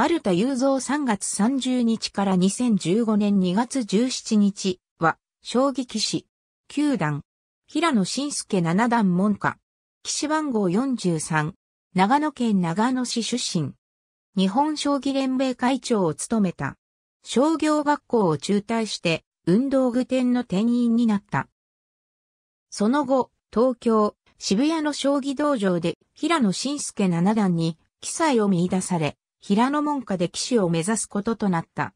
丸田雄三3月30日から2015年2月17日は、将棋棋士、9段、平野晋介7段門下、騎士番号43、長野県長野市出身、日本将棋連盟会長を務めた、商業学校を中退して、運動具店の店員になった。その後、東京、渋谷の将棋道場で平野晋介七段に記載を見出され、平野門下で騎手を目指すこととなった。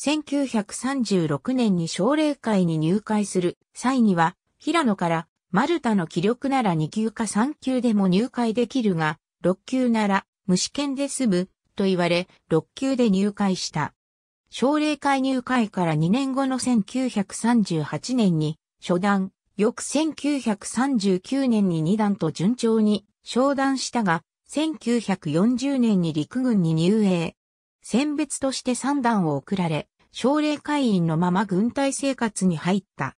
1936年に奨励会に入会する際には、平野から丸太の気力なら2級か3級でも入会できるが、6級なら無試験で済むと言われ、6級で入会した。奨励会入会から2年後の1938年に初段、翌1939年に2段と順調に昇段したが、1940年に陸軍に入営。選別として三段を送られ、奨励会員のまま軍隊生活に入った。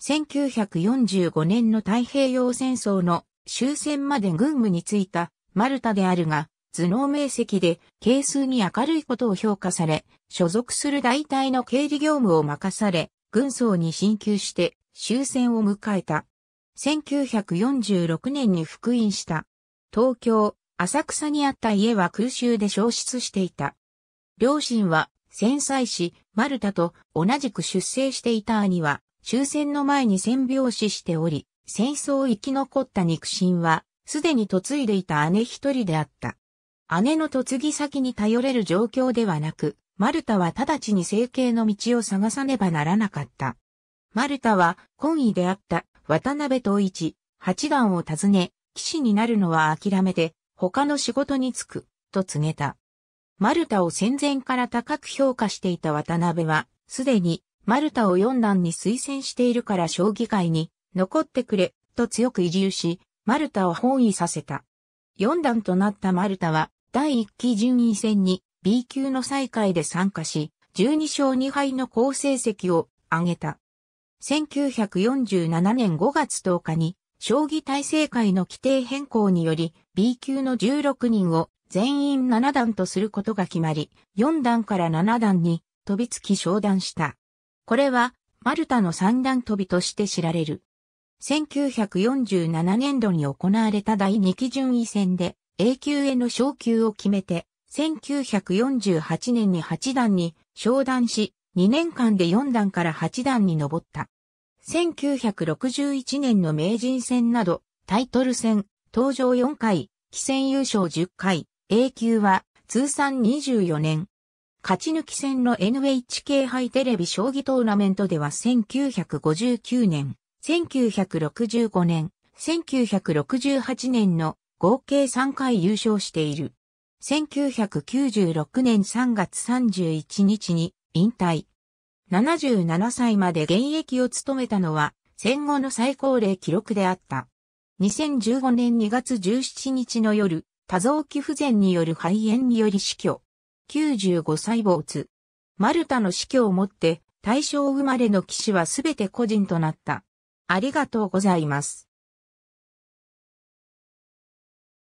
1945年の太平洋戦争の終戦まで軍務に就いたマルタであるが、頭脳明晰で、係数に明るいことを評価され、所属する大隊の経理業務を任され、軍曹に進級して終戦を迎えた。1946年に復員した。東京、浅草にあった家は空襲で焼失していた。両親は、戦災士、マルタと同じく出生していた兄は、終戦の前に戦病死しており、戦争を生き残った肉親は、すでに嫁いでいた姉一人であった。姉の嫁ぎ先に頼れる状況ではなく、マルタは直ちに整形の道を探さねばならなかった。マルタは、懇意であった渡辺東一、八段を訪ね、騎士になるのは諦めて、他の仕事に就く、と告げた。マルタを戦前から高く評価していた渡辺は、すでにマルタを四段に推薦しているから将棋界に残ってくれ、と強く移住し、マルタを本意させた。四段となったマルタは、第一期順位戦に B 級の再会で参加し、12勝2敗の好成績を挙げた。1947年5月10日に将棋体制会の規定変更により B 級の16人を全員7段とすることが決まり、4段から7段に飛びつき昇段した。これはマルタの三段飛びとして知られる。1947年度に行われた第2期順位戦で A 級への昇級を決めて、1948年に8段に昇段し、2年間で4段から8段に上った。1961年の名人戦など、タイトル戦、登場4回、棋戦優勝10回、A 級は通算24年。勝ち抜き戦の NHK 杯テレビ将棋トーナメントでは1959年、1965年、1968年の合計3回優勝している。1996年3月31日に引退。77歳まで現役を務めたのは戦後の最高齢記録であった。2015年2月17日の夜、多臓器不全による肺炎により死去。95歳没。マルタの死去をもって大正生まれの騎士はすべて個人となった。ありがとうございます。